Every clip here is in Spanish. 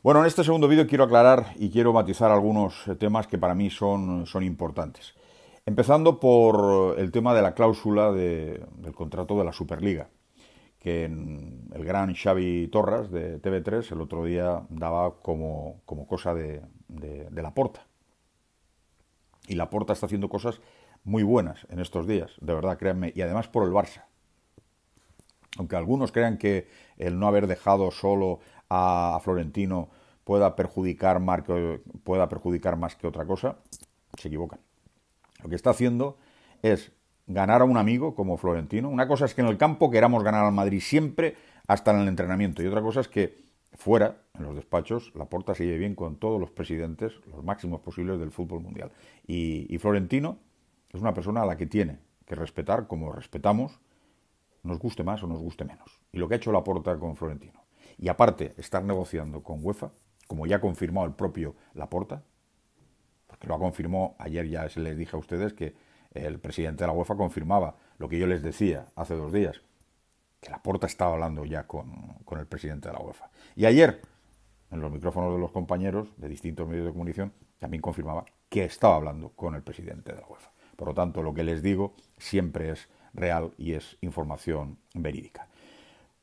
Bueno, en este segundo vídeo quiero aclarar y quiero matizar algunos eh, temas que para mí son, son importantes. Empezando por el tema de la cláusula del contrato de la Superliga, que el gran Xavi Torras de TV3 el otro día daba como, como cosa de, de la porta. Y la porta está haciendo cosas muy buenas en estos días, de verdad, créanme, y además por el Barça aunque algunos crean que el no haber dejado solo a Florentino pueda perjudicar más que, otra cosa, se equivocan. Lo que está haciendo es ganar a un amigo como Florentino. Una cosa es que en el campo queramos ganar al Madrid siempre, hasta en el entrenamiento. Y otra cosa es que fuera, en los despachos, la puerta se lleve bien con todos los presidentes, los máximos posibles del fútbol mundial. y Florentino es una persona a la que tiene que respetar, como respetamos, nos guste más o nos guste menos. Y lo que ha hecho Laporta con Florentino. Y aparte, estar negociando con UEFA, como ya ha confirmado el propio Laporta, porque lo ha confirmado ayer, ya se les dije a ustedes que el presidente de la UEFA confirmaba lo que yo les decía hace dos días, que Laporta estaba hablando ya con, con el presidente de la UEFA. Y ayer, en los micrófonos de los compañeros de distintos medios de comunicación, también confirmaba que estaba hablando con el presidente de la UEFA. Por lo tanto, lo que les digo siempre es real y es información verídica.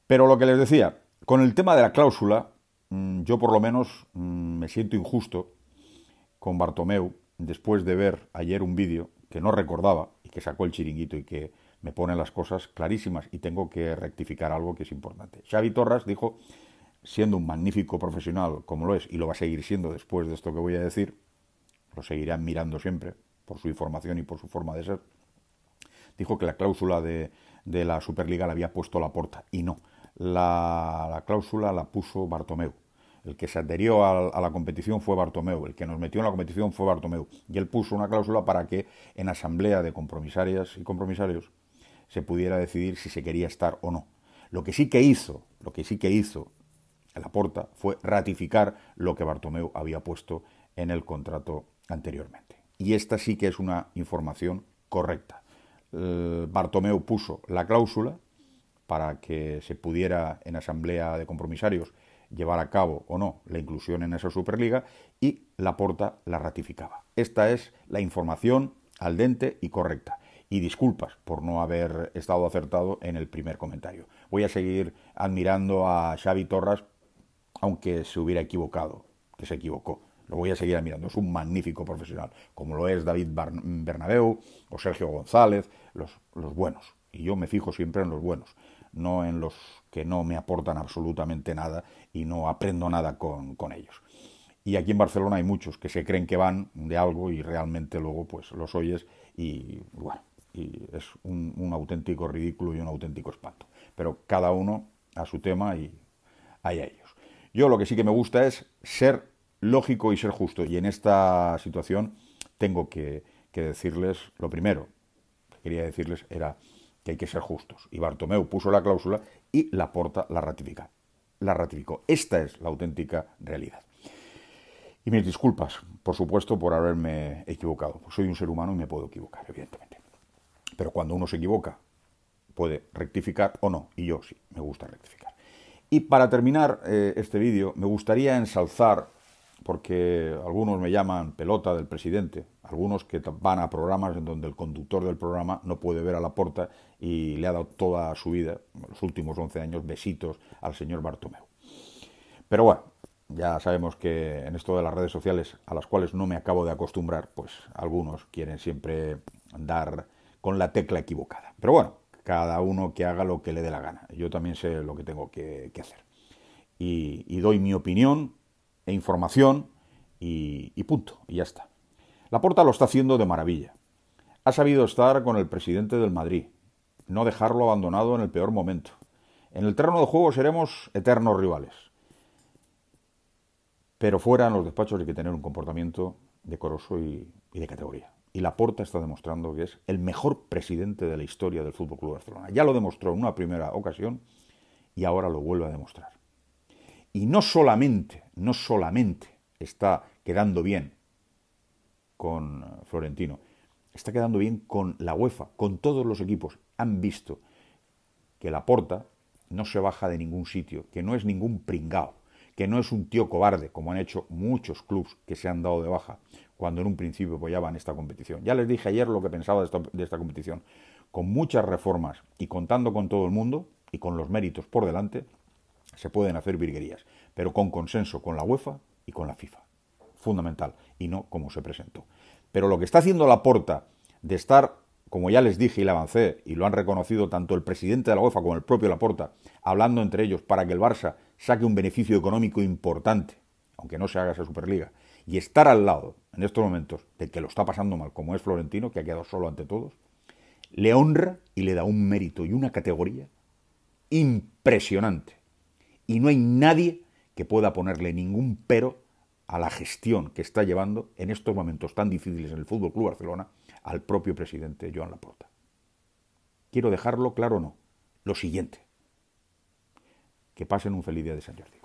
Pero lo que les decía, con el tema de la cláusula, mm, yo por lo menos mm, me siento injusto con Bartomeu después de ver ayer un vídeo que no recordaba y que sacó el chiringuito y que me pone las cosas clarísimas y tengo que rectificar algo que es importante. Xavi Torres dijo, siendo un magnífico profesional como lo es y lo va a seguir siendo después de esto que voy a decir, lo seguirán mirando siempre por su información y por su forma de ser, dijo que la cláusula de, la Superliga la había puesto la porta y no. La, cláusula la puso Bartomeu. El que se adherió a, la competición fue Bartomeu, el que nos metió en la competición fue Bartomeu. Y él puso una cláusula para que en asamblea de compromisarias y compromisarios se pudiera decidir si se quería estar o no. Lo que sí que hizo, lo que sí que hizo la porta fue ratificar lo que Bartomeu había puesto en el contrato anteriormente. Y esta sí que es una información correcta. Eh, Bartomeu puso la cláusula para que se pudiera en asamblea de compromisarios llevar a cabo o no la inclusión en esa Superliga y Laporta la ratificaba. Esta es la información al dente y correcta. Y disculpas por no haber estado acertado en el primer comentario. Voy a seguir admirando a Xavi Torres aunque se hubiera equivocado, que se equivocó lo voy a seguir admirando. Es un magnífico profesional, como lo es David Bernabeu o Sergio González, los, los buenos. Y yo me fijo siempre en los buenos, no en los que no me aportan absolutamente nada y no aprendo nada con, ellos. Y aquí en Barcelona hay muchos que se creen que van de algo y realmente luego pues los oyes y bueno, y es un, un auténtico ridículo y un auténtico espanto. Pero cada uno a su tema y hay a ellos. Yo lo que sí que me gusta es ser lógico y ser justo. Y en esta situación tengo que, decirles lo primero que quería decirles era que hay que ser justos. Y Bartomeu puso la cláusula y la porta la ratifica. La ratificó. Esta es la auténtica realidad. Y mis disculpas, por supuesto, por haberme equivocado. Pues soy un ser humano y me puedo equivocar, evidentemente. Pero cuando uno se equivoca, puede rectificar o no. Y yo sí, me gusta rectificar. Y para terminar eh, este vídeo, me gustaría ensalzar porque algunos me llaman pelota del presidente, algunos que van a programas en donde el conductor del programa no puede ver a la puerta y le ha dado toda su vida, los últimos 11 años, besitos al señor Bartomeu. Pero bueno, ya sabemos que en esto de las redes sociales, a las cuales no me acabo de acostumbrar, pues algunos quieren siempre dar con la tecla equivocada. Pero bueno, cada uno que haga lo que le dé la gana. Yo también sé lo que tengo que, hacer. y doy mi opinión e información y, punto, y ya está. Laporta lo está haciendo de maravilla. Ha sabido estar con el presidente del Madrid, no dejarlo abandonado en el peor momento. En el terreno de juego seremos eternos rivales. Pero fuera en los despachos hay que tener un comportamiento decoroso y, de categoría. Y Laporta está demostrando que es el mejor presidente de la historia del Fútbol Club Barcelona. Ya lo demostró en una primera ocasión y ahora lo vuelve a demostrar. Y no solamente no solamente está quedando bien con Florentino, está quedando bien con la UEFA, con todos los equipos. Han visto que la porta no se baja de ningún sitio, que no es ningún pringao, que no es un tío cobarde, como han hecho muchos clubes que se han dado de baja cuando en un principio apoyaban esta competición. Ya les dije ayer lo que pensaba de esta competición. Con muchas reformas y contando con todo el mundo y con los méritos por delante, se pueden hacer virguerías, pero con consenso con la UEFA y con la FIFA. Fundamental, y no como se presentó. Pero lo que está haciendo la porta de estar, como ya les dije y le avancé, y lo han reconocido tanto el presidente de la UEFA como el propio Laporta, hablando entre ellos para que el Barça saque un beneficio económico importante, aunque no se haga esa Superliga, y estar al lado, en estos momentos, de que lo está pasando mal, como es Florentino, que ha quedado solo ante todos, le honra y le da un mérito y una categoría impresionante y no hay nadie que pueda ponerle ningún pero a la gestión que está llevando en estos momentos tan difíciles en el Fútbol Club Barcelona al propio presidente Joan Laporta. Quiero dejarlo claro o no. Lo siguiente. Que pasen un feliz día de San Jordi.